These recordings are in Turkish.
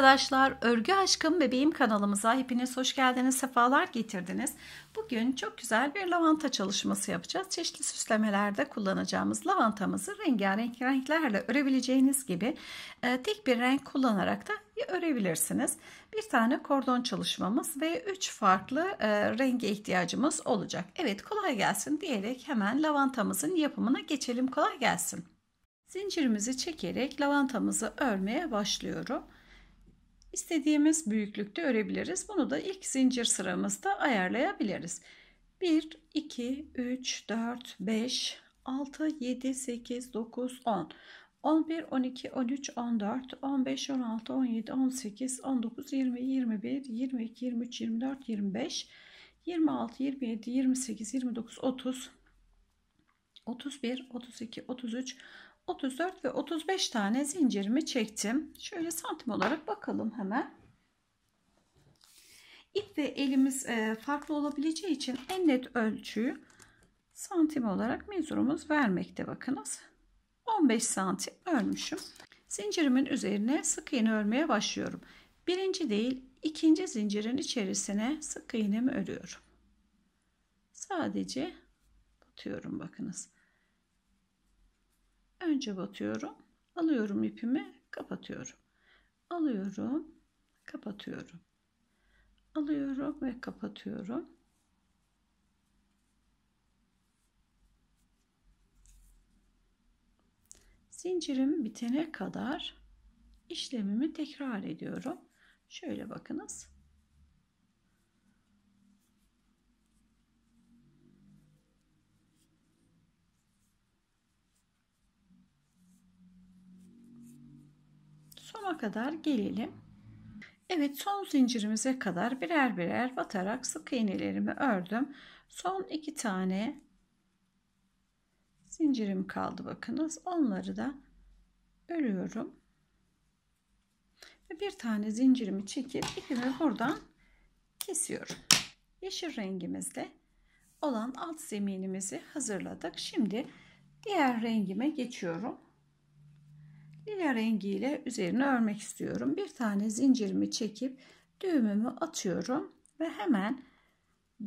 arkadaşlar, Örgü Aşkım Bebeğim kanalımıza hepiniz hoş geldiniz, sefalar getirdiniz. Bugün çok güzel bir lavanta çalışması yapacağız. Çeşitli süslemelerde kullanacağımız lavantamızı rengarenk renklerle örebileceğiniz gibi e, tek bir renk kullanarak da örebilirsiniz. Bir tane kordon çalışmamız ve 3 farklı e, renge ihtiyacımız olacak. Evet kolay gelsin diyerek hemen lavantamızın yapımına geçelim. Kolay gelsin. Zincirimizi çekerek lavantamızı örmeye başlıyorum istediğimiz büyüklükte örebiliriz. Bunu da ilk zincir sıramızda ayarlayabiliriz. 1, 2, 3, 4, 5, 6, 7, 8, 9, 10. 11, 12, 13, 14, 15, 16, 17, 18, 19, 20, 21, 22, 23, 24, 25, 26, 27, 28, 29, 30, 31, 32, 33, 34 ve 35 tane zincirimi çektim. Şöyle santim olarak bakalım hemen. İp ve elimiz e, farklı olabileceği için en net ölçüyü santim olarak mezurumuz vermekte bakınız. 15 santim örmüşüm. Zincirimin üzerine sık iğne örmeye başlıyorum. Birinci değil ikinci zincirin içerisine sık iğnemi örüyorum. Sadece batıyorum bakınız önce batıyorum alıyorum ipimi kapatıyorum alıyorum kapatıyorum alıyorum ve kapatıyorum zincirim bitene kadar işlemimi tekrar ediyorum şöyle bakınız sona kadar gelelim. Evet son zincirimize kadar birer birer batarak sık iğnelerimi ördüm. Son iki tane zincirim kaldı bakınız. Onları da örüyorum. Ve bir tane zincirimi çekip ipimi buradan kesiyorum. Yeşil rengimizde olan alt zeminimizi hazırladık. Şimdi diğer rengime geçiyorum lila rengiyle üzerine örmek istiyorum. Bir tane zincirimi çekip düğümümü atıyorum ve hemen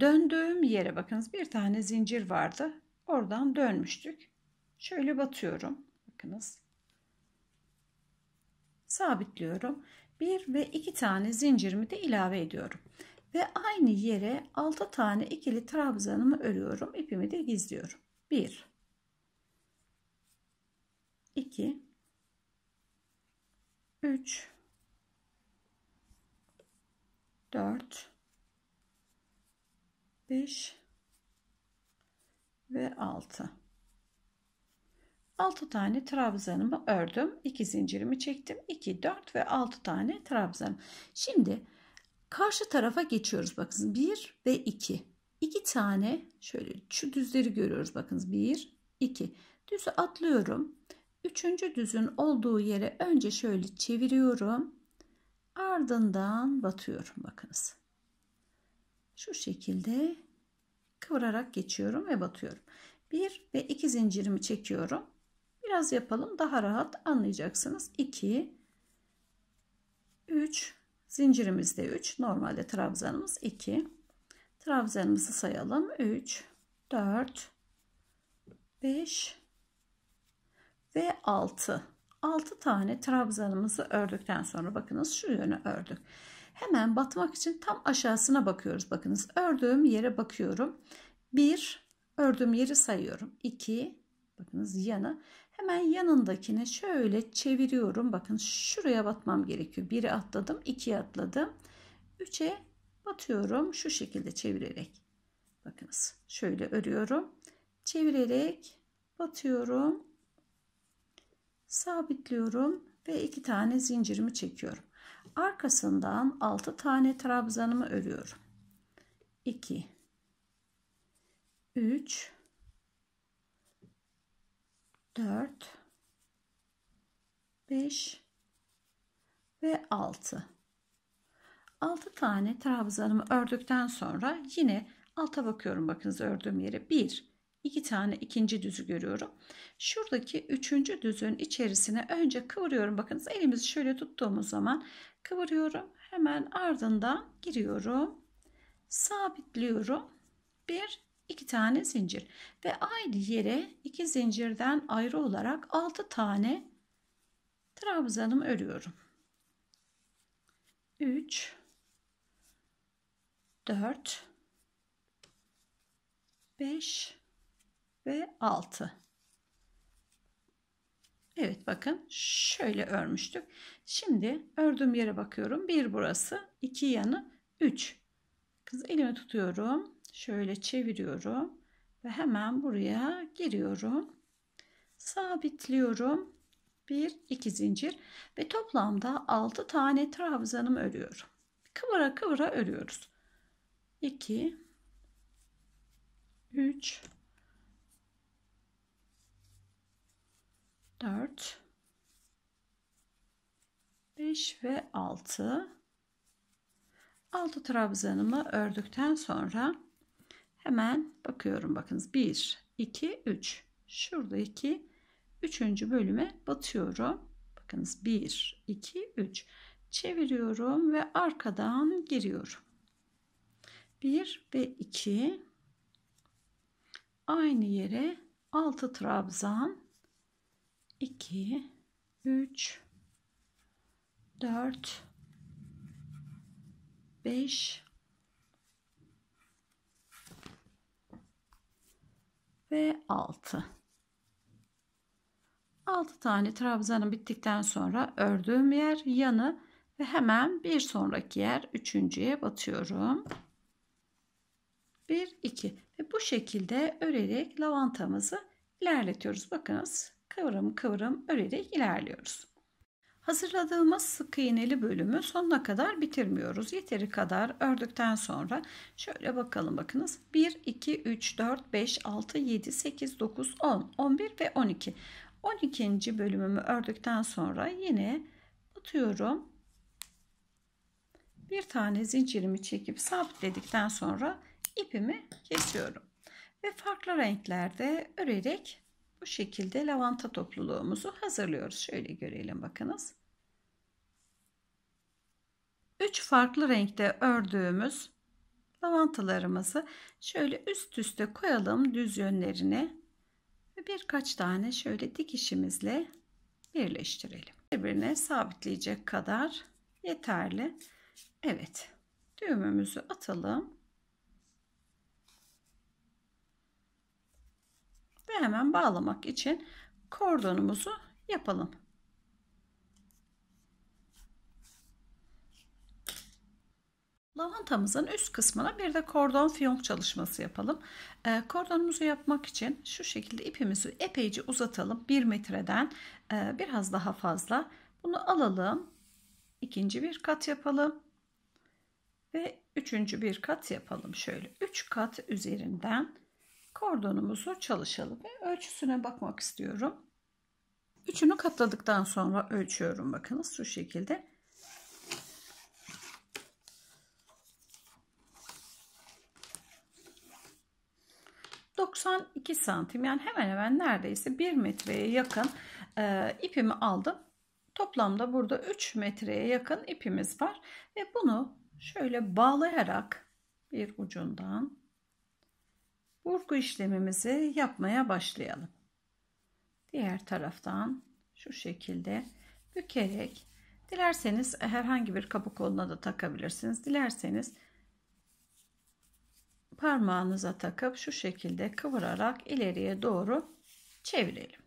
döndüğüm yere bakınız bir tane zincir vardı. Oradan dönmüştük. Şöyle batıyorum. Bakınız. Sabitliyorum. Bir ve iki tane zincirimi de ilave ediyorum. Ve aynı yere altı tane ikili trabzanımı örüyorum. İpimi de gizliyorum. Bir, iki. 3 4 5 ve 6 6 tane trabzanımı ördüm 2 zincirimi çektim 2 4 ve 6 tane trabzan şimdi karşı tarafa geçiyoruz bakın 1 ve 2 2 tane şöyle şu düzleri görüyoruz Bakın 1 2 düzü atlıyorum Üçüncü düzün olduğu yere önce şöyle çeviriyorum. Ardından batıyorum bakınız. Şu şekilde kıvırarak geçiyorum ve batıyorum. 1 ve 2 zincirimi çekiyorum. Biraz yapalım daha rahat anlayacaksınız. 2 3 zincirimizde 3 normalde trabzanımız 2 trabzanımızı sayalım 3 4 5 ve 6. 6 tane trabzanımızı ördükten sonra bakınız şu yönü ördük. Hemen batmak için tam aşağısına bakıyoruz. Bakınız ördüğüm yere bakıyorum. 1 ördüğüm yeri sayıyorum. 2 bakınız yanı. Hemen yanındakini şöyle çeviriyorum. Bakın şuraya batmam gerekiyor. 1'i atladım, 2'yi atladım. 3'e batıyorum şu şekilde çevirerek. Bakınız şöyle örüyorum. Çevirerek batıyorum sabitliyorum ve iki tane zincirimi çekiyorum. Arkasından 6 tane trabzanımı örüyorum. 2 3 4 5 ve 6 6 tane trabzanımı ördükten sonra yine alta bakıyorum bakınız ördüğüm yere 1 iki tane ikinci düzü görüyorum. Şuradaki üçüncü düzün içerisine önce kıvırıyorum. Bakınız elimizi şöyle tuttuğumuz zaman kıvırıyorum. Hemen ardından giriyorum. Sabitliyorum. Bir, iki tane zincir. Ve aynı yere iki zincirden ayrı olarak altı tane trabzanımı örüyorum. Üç dört beş ve 6. Evet bakın şöyle örmüştük. Şimdi ördüğüm yere bakıyorum. 1 burası, 2 yanı 3. Kız elimi tutuyorum. Şöyle çeviriyorum ve hemen buraya giriyorum. Sabitliyorum. 1 2 zincir ve toplamda 6 tane trabzanım örüyorum. Kıvıra kıvıra örüyoruz. 2 3 4 5 ve 6 6 trabzanımı ördükten sonra hemen bakıyorum bakınız 1 2 3 şuradaki 3. bölüme batıyorum bakınız 1 2 3 çeviriyorum ve arkadan giriyorum 1 ve 2 aynı yere 6 trabzan 2 3 4 5 ve 6 6 tane trabzanım bittikten sonra ördüğüm yer yanı ve hemen bir sonraki yer üçüncüye batıyorum 1 2 ve bu şekilde örerek lavantamızı ilerletiyoruz bakınız kıvrım kıvrım örerek ilerliyoruz. Hazırladığımız sık iğneli bölümü sonuna kadar bitirmiyoruz. Yeteri kadar ördükten sonra şöyle bakalım bakınız. 1, 2, 3, 4, 5, 6, 7, 8, 9, 10, 11 ve 12. 12. bölümümü ördükten sonra yine atıyorum. Bir tane zincirimi çekip sabitledikten sonra ipimi kesiyorum. Ve farklı renklerde örerek bu şekilde lavanta topluluğumuzu hazırlıyoruz. Şöyle görelim bakınız. 3 farklı renkte ördüğümüz lavantalarımızı şöyle üst üste koyalım düz yönlerini ve birkaç tane şöyle dikişimizle birleştirelim. Birbirine sabitleyecek kadar yeterli. Evet. Düğümümüzü atalım. hemen bağlamak için kordonumuzu yapalım. Lavantamızın üst kısmına bir de kordon fiyonk çalışması yapalım. E, kordonumuzu yapmak için şu şekilde ipimizi epeyce uzatalım. 1 metreden e, biraz daha fazla. Bunu alalım. ikinci bir kat yapalım. Ve üçüncü bir kat yapalım. Şöyle 3 kat üzerinden kordonumuzu çalışalım ve ölçüsüne bakmak istiyorum. Üçünü katladıktan sonra ölçüyorum. Bakınız şu şekilde. ...92 santim yani hemen hemen neredeyse bir metreye yakın e, ipimi aldım. Toplamda burada 3 metreye yakın ipimiz var. Ve bunu şöyle bağlayarak bir ucundan Vurgu işlemimizi yapmaya başlayalım. Diğer taraftan şu şekilde bükerek dilerseniz herhangi bir kabuk koluna da takabilirsiniz. Dilerseniz parmağınıza takıp şu şekilde kıvırarak ileriye doğru çevirelim.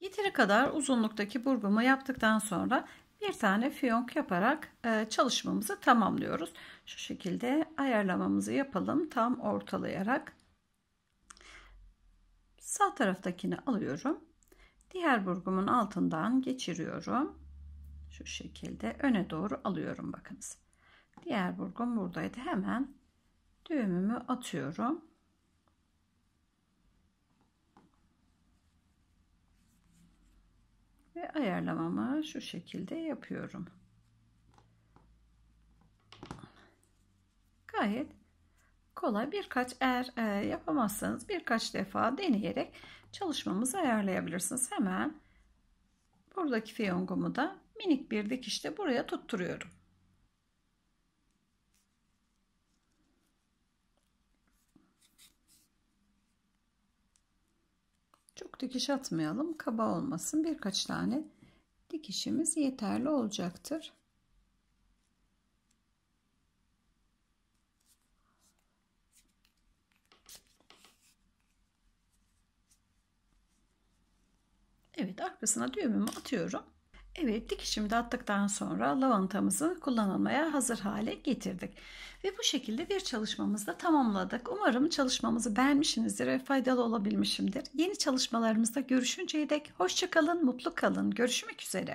Yeteri kadar uzunluktaki burgumu yaptıktan sonra bir tane fiyonk yaparak e, çalışmamızı tamamlıyoruz. Şu şekilde ayarlamamızı yapalım tam ortalayarak. Sağ taraftakini alıyorum. Diğer burgumun altından geçiriyorum. Şu şekilde öne doğru alıyorum bakınız. Diğer burgum buradaydı. Hemen düğümümü atıyorum. Ve ayarlamamı şu şekilde yapıyorum. Gayet kolay birkaç eğer e, yapamazsanız birkaç defa deneyerek çalışmamızı ayarlayabilirsiniz. Hemen buradaki fiyongumu da minik bir dikişte buraya tutturuyorum. Çok dikiş atmayalım. Kaba olmasın. Birkaç tane dikişimiz yeterli olacaktır. Evet arkasına düğümümü atıyorum. Evet dikişimi de attıktan sonra lavantamızı kullanılmaya hazır hale getirdik. Ve bu şekilde bir çalışmamızda tamamladık. Umarım çalışmamızı beğenmişsinizdir ve faydalı olabilmişimdir. Yeni çalışmalarımızda görüşünceye dek hoşçakalın, mutlu kalın. Görüşmek üzere.